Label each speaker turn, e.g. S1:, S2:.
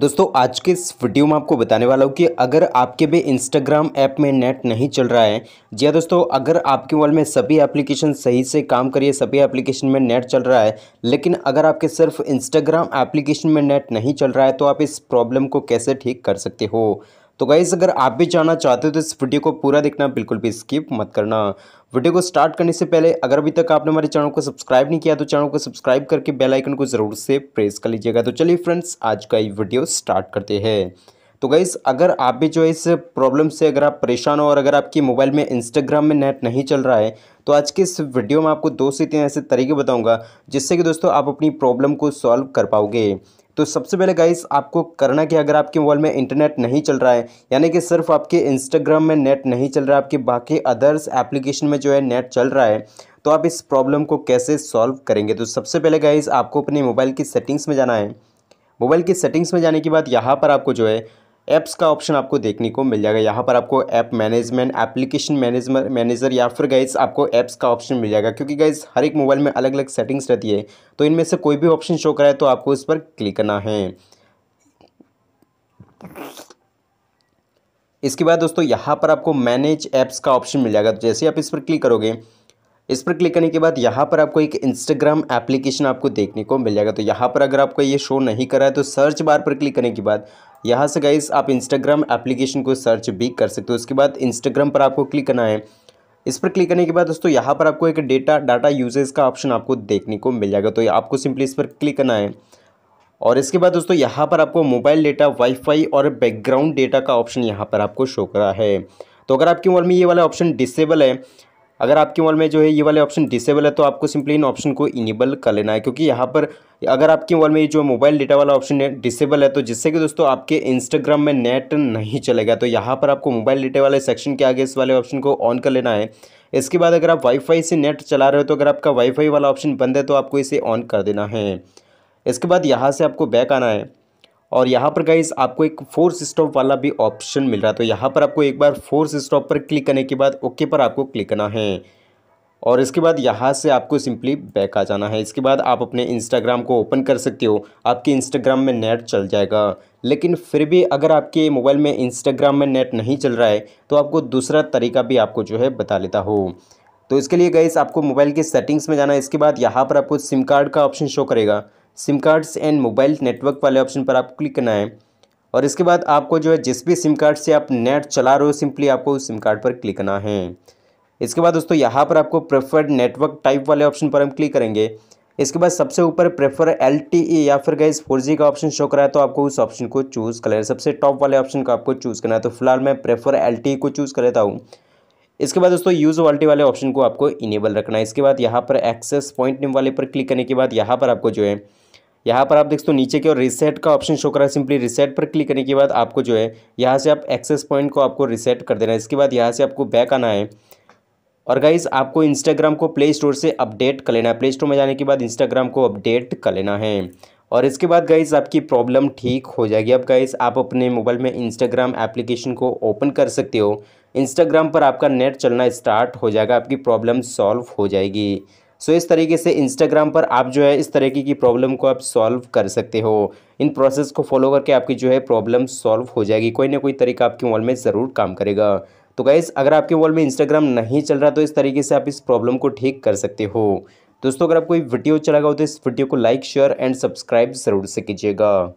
S1: दोस्तों आज के इस वीडियो में आपको बताने वाला हूँ कि अगर आपके भी इंस्टाग्राम ऐप में नेट नहीं चल रहा है जी हाँ दोस्तों अगर आपके मोबाइल में सभी एप्लीकेशन सही से काम करिए सभी एप्लीकेशन में नेट चल रहा है लेकिन अगर आपके सिर्फ इंस्टाग्राम एप्लीकेशन में नेट नहीं चल रहा है तो आप इस प्रॉब्लम को कैसे ठीक कर सकते हो तो गाइज़ अगर आप भी जानना चाहते हो तो इस वीडियो को पूरा देखना बिल्कुल भी स्किप मत करना वीडियो को स्टार्ट करने से पहले अगर अभी तक आपने हमारे चैनल को सब्सक्राइब नहीं किया तो चैनल को सब्सक्राइब करके बेल आइकन को ज़रूर से प्रेस कर लीजिएगा तो चलिए फ्रेंड्स आज का ये वीडियो स्टार्ट करते हैं तो गाइज़ अगर आप भी जो है इस प्रॉब्लम से अगर आप परेशान हो और अगर आपकी मोबाइल में इंस्टाग्राम में नेट नहीं चल रहा है तो आज के इस वीडियो में आपको दो से तीन ऐसे तरीके बताऊंगा जिससे कि दोस्तों आप अपनी प्रॉब्लम को सॉल्व कर पाओगे तो सबसे पहले गाइस आपको करना कि अगर आपके मोबाइल में इंटरनेट नहीं चल रहा है यानी कि सिर्फ आपके इंस्टाग्राम में नेट नहीं चल रहा है आपके बाकी अदर्स एप्लीकेशन में जो है नेट चल रहा है तो आप इस प्रॉब्लम को कैसे सॉल्व करेंगे तो सबसे पहले गाइस आपको अपने मोबाइल की सेटिंग्स में जाना है मोबाइल की सेटिंग्स में जाने के बाद यहाँ पर आपको जो है ऐप्स का ऑप्शन आपको देखने को मिल जाएगा यहाँ पर आपको app management application management manager या फिर गाइज आपको ऐप्स का ऑप्शन मिल जाएगा क्योंकि गाइज हर एक मोबाइल में अलग अलग सेटिंग्स रहती है तो इनमें से कोई भी ऑप्शन शो कराए तो आपको इस पर क्लिक करना है इसके बाद दोस्तों यहाँ पर आपको मैनेज ऐप्स का ऑप्शन मिल जाएगा तो जैसे आप इस पर क्लिक करोगे इस पर क्लिक करने के बाद यहाँ पर आपको एक इंस्टाग्राम एप्लीकेशन आपको देखने को मिल जाएगा तो यहाँ पर अगर आपको ये शो नहीं करा है तो सर्च बार पर क्लिक करने के बाद यहाँ से गाइस आप इंस्टाग्राम एप्लीकेशन को सर्च भी कर सकते हो उसके बाद इंस्टाग्राम पर आपको क्लिक करना है इस पर क्लिक करने के बाद दोस्तों यहाँ पर आपको एक डेटा डाटा यूजेज का ऑप्शन आपको देखने को मिल जाएगा तो आपको सिंपली इस पर क्लिक करना है और इसके बाद दोस्तों यहाँ पर आपको मोबाइल डेटा वाईफाई और बैकग्राउंड डेटा का ऑप्शन यहाँ पर आपको शो करा है तो अगर आपके मोबाइल में ये वाला ऑप्शन डिसेबल है अगर आपके मोबाइल में जो है ये वाले ऑप्शन डिसेबल है तो आपको सिंपली इन ऑप्शन को इनेबल कर लेना है क्योंकि यहाँ पर अगर आपके मोबाइल में ये जो मोबाइल डेटा वाला ऑप्शन डिसेबल है तो जिससे कि दोस्तों आपके इंस्टाग्राम में नेट नहीं चलेगा तो यहाँ पर आपको मोबाइल डेटा वाले सेक्शन के आगे इस वाले ऑप्शन को ऑन कर लेना है इसके बाद अगर आप वाईफाई से नेट चला रहे हो तो अगर आपका वाईफाई वाला ऑप्शन बंद है तो आपको इसे ऑन कर देना है इसके बाद यहाँ से आपको बैक आना है और यहाँ पर गाइस आपको एक फोर्स स्टॉप वाला भी ऑप्शन मिल रहा है तो यहाँ पर आपको एक बार फोर्स स्टॉप पर क्लिक करने के बाद ओके पर आपको क्लिक करना है और इसके बाद यहाँ से आपको सिंपली बैक आ जाना है इसके बाद आप अपने इंस्टाग्राम को ओपन कर सकते हो आपके इंस्टाग्राम में नेट चल जाएगा लेकिन फिर भी अगर आपके मोबाइल में इंस्टाग्राम में नेट नहीं चल रहा है तो आपको दूसरा तरीका भी आपको जो है बता लेता हो तो इसके लिए गई आपको मोबाइल के सेटिंग्स में जाना है इसके बाद यहाँ पर आपको सिम कार्ड का ऑप्शन शो करेगा SIM cards and mobile network वाले ऑप्शन पर आपको क्लिक करना है और इसके बाद आपको जो है जिस भी सिम कार्ड से आप नेट चला रहे हो सिंपली आपको उस सिम कार्ड पर क्लिक करना है इसके बाद दोस्तों यहाँ पर आपको प्रेफर्ड नेटवर्क टाइप वाले ऑप्शन पर हम क्लिक करेंगे इसके बाद सबसे ऊपर प्रेफर एल e या फिर गए फोर का ऑप्शन शो करा है तो आपको उस ऑप्शन को चूज़ कर लेना सबसे टॉप वाले ऑप्शन का आपको चूज़ करना है तो फिलहाल मैं प्रेफर एल e को चूज़ कर लेता हूँ इसके बाद दोस्तों यूज़ वाल्टी वाले ऑप्शन को आपको इनेबल रखना है इसके बाद यहाँ पर एक्सेस पॉइंट नेम वाले पर क्लिक करने के बाद यहाँ पर आपको जो है यहाँ पर आप देखते हो नीचे की ओर रिसेट का ऑप्शन शो कर रहा है सिंपली रिसेट पर क्लिक करने के बाद आपको जो है यहाँ से आप एक्सेस पॉइंट को आपको रिसेट कर देना है इसके बाद यहाँ से आपको बैक आना है और गाइज आपको इंस्टाग्राम को प्ले स्टोर से अपडेट कर लेना है प्ले स्टोर में जाने के बाद इंस्टाग्राम को अपडेट कर लेना है और इसके बाद गाइज आपकी प्रॉब्लम ठीक हो जाएगी अब गाइज आप अपने मोबाइल में इंस्टाग्राम एप्लीकेशन को ओपन कर सकते हो इंस्टाग्राम पर आपका नेट चलना स्टार्ट हो जाएगा आपकी प्रॉब्लम सॉल्व हो जाएगी सो so, इस तरीके से इंस्टाग्राम पर आप जो है इस तरीके की प्रॉब्लम को आप सॉल्व कर सकते हो इन प्रोसेस को फॉलो करके आपकी जो है प्रॉब्लम सॉल्व हो जाएगी कोई ना कोई तरीका आपके मोबाइल में ज़रूर काम करेगा तो गाइज़ अगर आपके मोबाइल में इंस्टाग्राम नहीं चल रहा तो इस तरीके से आप इस प्रॉब्लम को ठीक कर सकते हो दोस्तों अगर आपको वीडियो अच्छा लगा हो तो इस वीडियो को लाइक शेयर एंड सब्सक्राइब ज़रूर से कीजिएगा